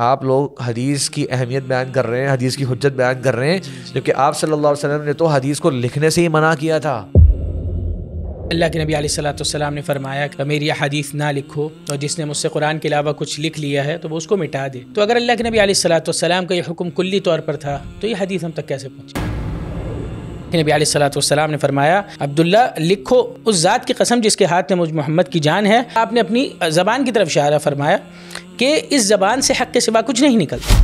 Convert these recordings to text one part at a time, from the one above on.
आप लोग हदीस की अहमियत बयान कर रहे हैं हदीस की हजत बयान कर रहे हैं जबकि आप सल्लल्लाहु अलैहि वसल्लम ने तो हदीस को लिखने से ही मना किया था अल्लाह के नबी सलाम ने फरमाया कि मेरी हदीस ना लिखो और जिसने मुझसे कुरान के अलावा कुछ लिख लिया है तो वो उसको मिटा दे तो अगर अल्लाह के नबी सलाम का यह हुक्म कुल्ली तौर पर था तो ये हदीस हम तक कैसे पहुँची नबी सलाम ने फरमाया अब्दुल्ला लिखो उस ज़ात की कसम जिसके हाथ में मुझ मोहम्मद की जान है आपने अपनी ज़बान की तरफ इशारा फरमाया कि इस ज़बान से हक़ के सिवा कुछ नहीं निकलता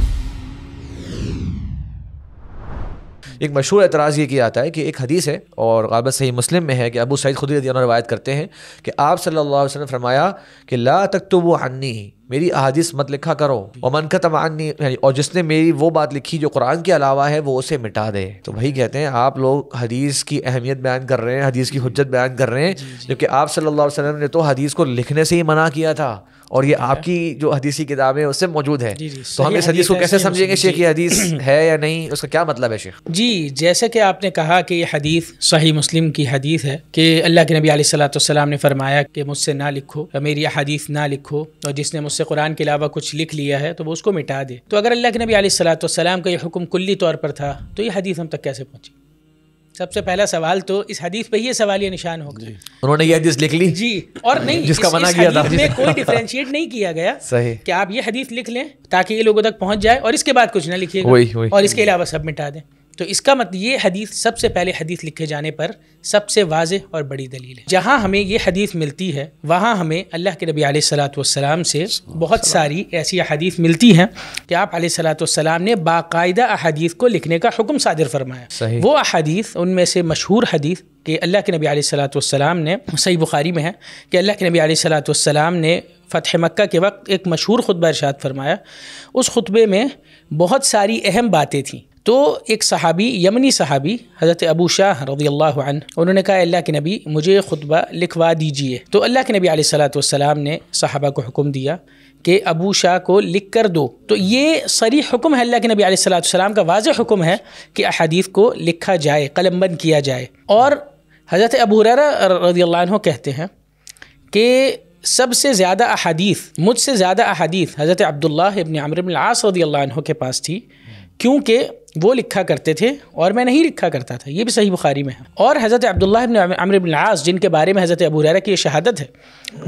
एक मशहूर एतराज़ ये किया जाता है कि एक हदीस है और गाबत सही मुस्लिम में है कि अबू सईद खुदी रवायत करते हैं कि आप सल्लल्लाहु अलैहि वसल्लम फरमाया कि ला तक तो वो अन्नी मेरी अहादिस मत लिखा करो और मन खत्म यानी और जिसने मेरी वो बात लिखी जो कुरान के अलावा है वो उसे मिटा दे तो भाई कहते हैं आप लोग हदीस की अहमियत बयान कर रहे हैं हदीस की हजत बयान कर रहे हैं जबकि आप सल्लल्लाहु अलैहि वसल्लम ने तो हदीस को लिखने से ही मना किया था और ये आपकी जो हदीसी किताब है उससे मौजूद है तो हम इस हदीस को कैसे समझेंगे शेख ये हदीस है या नहीं उसका क्या मतलब है शेख जी जैसे कि आपने कहा कि ये हदीस सही मुस्लिम की हदीस है कि अल्लाह के नबी सलाम ने फरमाया कि मुझसे ना लिखो मेरी हदीस ना लिखो और जिसने मुझसे कुरान के अलावा कुछ लिख लिया है तो वो उसको मिटा दे तो अगर अल्लाह के नबी सलाम का ये हुक्म कुल्ली तौर पर था तो ये हदीस हम तक कैसे पहुंची सबसे पहला सवाल तो इस हदीस पे ही सवाल ये निशान होगा उन्होंने ये हदीस लिख ली जी और नहीं जिसका मना किया था में कोई डिफरेंशिएट नहीं किया गया सही कि आप ये हदीस लिख लें ताकि ये लोगों तक पहुंच जाए और इसके बाद कुछ ना लिखिए और इसके अलावा सब मिटा दें तो इसका मतलब ये हदीस सबसे पहले हदीस लिखे जाने पर सबसे वाज और बड़ी दलील है जहाँ हमें ये हदीस मिलती है वहाँ हमें अल्लाह के नबी सलाम से बहुत सारी ऐसी अदीस मिलती हैं कि आप सलाम ने बाकायदा अदीस को लिखने का हुक्म सादिर फरमाया वो अदीस उनमें से मशहूर हदीस कि अल्लाह के नबी सलाम ने सही बुखारी में है कि अल्लाह के नबी सलाम ने फ़तह मक्का के वक्त एक मशहूर खुतबा इरशाद फरमाया उस खुतबे में बहुत सारी अहम बातें थीं तो एक सहाबी यमनी सहाबी हज़रत अबू शाह रजी अल्लाह उन्होंने कहा अल्लाह के नबी मुझे खुतबा लिखवा दीजिए तो अल्लाह के नबी सलाम ने सहाबा को हुक्म दिया कि अबू शाह को लिख कर दो तो ये सरी हुक्म है अल्लाह के नबी सलाम का वाज हुक्म है कि अहदीफ़ को लिखा जाए कलमबंद किया जाए और हज़रत अबू रदी अल्लाह कहते हैं कि सबसे ज़्यादा अहादीथ मुझसे ज़्यादा अहदीफ़ हज़रत अब्दुल्ला इबन आमर आस अल्लाह के पास थी क्योंकि वो लिखा करते थे और मैं नहीं लिखा करता था ये भी सही बुखारी में है और हज़रत इब्न अमरबिनआस जिनके बारे में हज़रत अबू हरा की शहादत है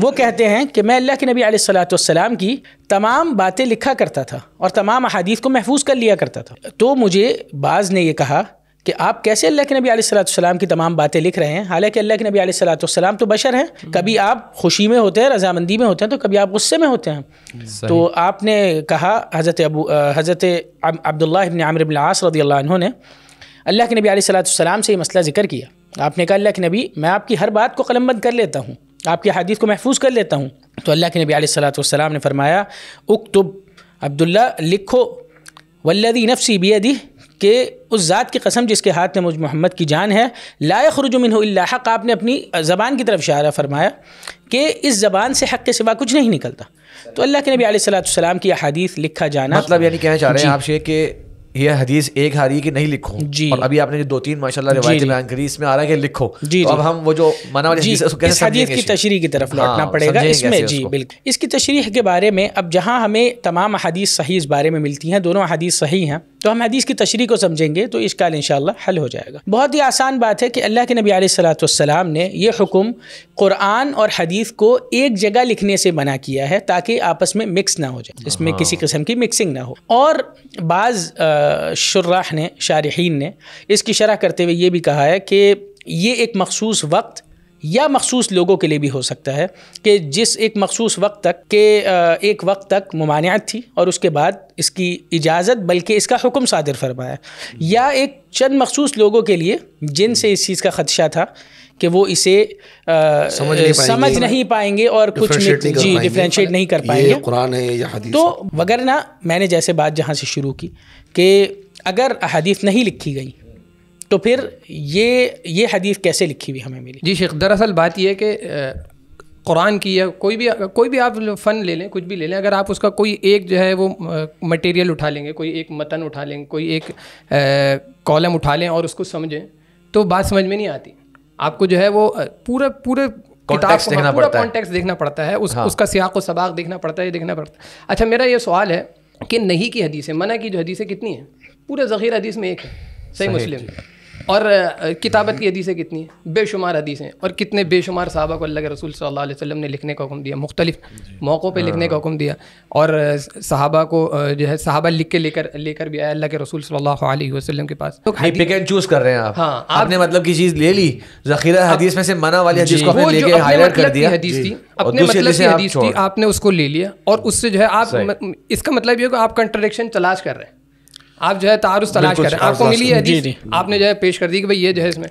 वो कहते हैं कि मैं अल्लाह के नबी आसलाम की तमाम बातें लिखा करता था और तमाम अहादीथ को महफूज कर लिया करता था तो मुझे बाज़ ने यह कहा कि आप कैसे अल्लाह के नबी सलाम की तमाम बातें लिख रहे हैं हालांकि अल्लाह के नबी सलाम तो बशर हैं हम्म। कभी आप खुशी में होते हैं रजामंदी में होते हैं तो कभी आप गुस्से में होते हैं तो आपने कहा हज़रत अबू हज़रत अब्दुल्ला इबन आमिर आस रदी ने अल्लाह के नबी सलाम से ये मसला ज़िक्र किया आपने कहा अल्लाह के नबी मैं आपकी हर बात को कलमबंद कर लेता हूँ आपकी हदीत को महफूज कर लेता हूँ तो अल्लाह के नबी सलाम ने फरमाया उकतुब अब्दुल्ला लिखो वल्लदी नफसी बियदी कि उस ज़ात की कसम जिसके हाथ में मुझ मोहम्मद की जान है लाखरुजमिन हक़ आपने अपनी ज़बान की तरफ इशारा फरमाया कि इस ज़बान से हक़ के सिवा कुछ नहीं निकलता तो अल्लाह के नबी सलाम की हदीस लिखा जाना मतलब यानी कहना चाह रहे हैं आपसे कि यह हदीस एक हारी की नहीं लिखो जी और अभी आपने जो दो तीन माशा बयान करी इसमें आ रहा है कि लिखो जी तो अब हम वो जो मना हदीस इस हदीस की तशरी की तरफ लौटना हाँ, पड़ेगा इसमें जी बिल्कुल इसकी तशरीह के बारे में अब जहाँ हमें तमाम अदीस सही इस बारे में मिलती हैं दोनों अदीस सही हैं तो हम हदीस की तशरी को समझेंगे तो इसका इन हल हो जाएगा बहुत ही आसान बात है कि अल्लाह के नबी सलाम ने यह हुक्म कुरान और हदीस को एक जगह लिखने से मना किया है ताकि आपस में मिक्स ना हो जाए इसमें किसी हाँ। किस्म की मिक्सिंग ना हो और बाज़ शुर्राह ने शारहन ने इसकी शरह करते हुए ये भी कहा है कि ये एक मखसूस वक्त या मखसूस लोगों के लिए भी हो सकता है कि जिस एक मखसूस वक्त तक के एक वक्त तक ममानियात थी और उसके बाद इसकी इजाज़त बल्कि इसका हुक्म सादर फरमाया या एक चंद मखसूस लोगों के लिए जिनसे इस चीज़ का खदशा था कि वो इसे आ, समझ नहीं समझ नहीं पाएंगे और कुछ जी डिफ्रेंशिएट नहीं कर पाएंगे कुरान है या हदीस तो वगरना मैंने जैसे बात जहाँ से शुरू की कि अगर अहादीस नहीं लिखी गई तो फिर ये ये हदीस कैसे लिखी हुई हमें मिली जी शेख दरअसल बात यह है कि कुरान की या कोई भी कोई भी आप फ़न ले लें कुछ भी ले लें अगर आप उसका कोई एक जो है वो मटेरियल उठा लेंगे कोई एक मतन उठा लेंगे कोई एक कॉलम उठा लें और उसको समझें तो बात समझ में नहीं आती आपको जो है वो पूरे पूरे कॉन्टेक्स देखना पूरा कॉन्टेक्स्ट देखना पड़ता है उस, हाँ। उसका सियाक व सबाक देखना पड़ता है देखना पड़ता है अच्छा मेरा ये सवाल है कि नहीं की हदीसें मना की जो हदीसें कितनी हैं पूरे ज़ख़ीर हदीस में एक है सही मुस्लिम और किताबत की हदीसें कितनी हैं बेशुमार हदीसें और कितने बेशुमार साहबा को अल्लाह के रसूल सल्लल्लाहु अलैहि वसल्लम ने लिखने का हुक्म दिया मुख्तलिफ मौक़ों पे लिखने हाँ। का हुक्म दिया और साहबा को जो है साहबा लिख के लेकर लेकर भी आया अल्लाह के रसूल सल्लल्लाहु अलैहि वसल्लम के पास तो पिक एंड चूज कर रहे हैं आप हाँ आपने मतलब की चीज़ ले ली जखीरा हदीस में से मना वाली हदीस को लेके हाईलाइट कर मतलब दिया हदीस थी अपने मतलब की हदीस थी आपने उसको ले लिया और उससे जो है आप इसका मतलब ये कि आप कंट्रडिक्शन तलाश कर रहे हैं आप जो है तारुस तलाश कर रहे हैं आपको मिली है आपने जो है पेश कर दी कि भाई ये जो है इसमें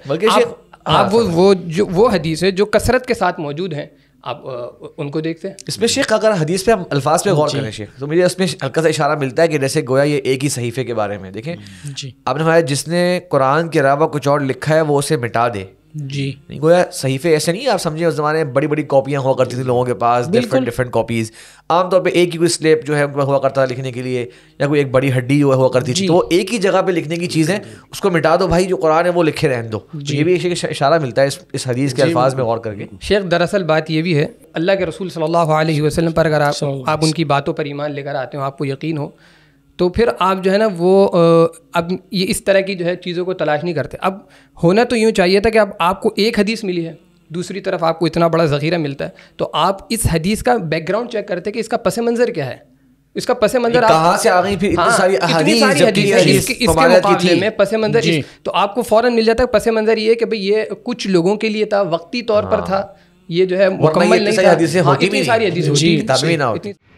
हाँ, आप वो वो जो वो हदीस है जो कसरत के साथ मौजूद हैं आप उनको देखते हैं इसमें शेख अगर हदीस पे हम अल्फाज पे गौर करें शेख तो मुझे इसमें हल्का सा इशारा मिलता है कि जैसे गोया ये एक ही सहीफे के बारे में देखें आपने हमारे जिसने कुरान के अलावा कुछ और लिखा है वो उसे मिटा दे जी नहीं गोया सहीफे ऐसे नहीं आप समझे उस जमाने में बड़ी बड़ी कॉपियाँ हुआ करती थी लोगों के पास डिफरेंट डिफरेंट कॉपीज आमतौर पे एक ही कोई स्लेप जो है हुआ करता था लिखने के लिए या कोई एक बड़ी हड्डी हुआ करती थी तो वो एक ही जगह पे लिखने की चीज़ है उसको मिटा दो भाई जो कुरान है वो लिखे रहने दो तो ये भी एक इशारा मिलता है इस, इस हदीस के अल्फाज में गौर करके शेख दरअसल बात ये भी है अल्लाह के रसूल सल्लल्लाहु अलैहि वसल्लम पर अगर आप आप उनकी बातों पर ईमान लेकर आते हो आपको यकीन हो तो फिर आप जो है ना वो अब ये इस तरह की जो है चीज़ों को तलाश नहीं करते अब होना तो यूँ चाहिए था कि अब आपको एक हदीस मिली है दूसरी तरफ आपको इतना बड़ा ज़ख़ीरा मिलता है तो आप इस हदीस का बैकग्राउंड चेक करते कि इसका पस मंज़र क्या है इसका पस मंजर कहाँ से आ गई फिर हाँ, सारी हदीस सारी इसके, मुकाबले में पस मंजर तो आपको फौरन मिल जाता है पस मंजर ये कि भाई ये कुछ लोगों के लिए था वक्ती तौर पर हाँ। था ये जो है मुकम्मल नहीं था हाँ, इतनी सारी हदीस होती किताबें ना होती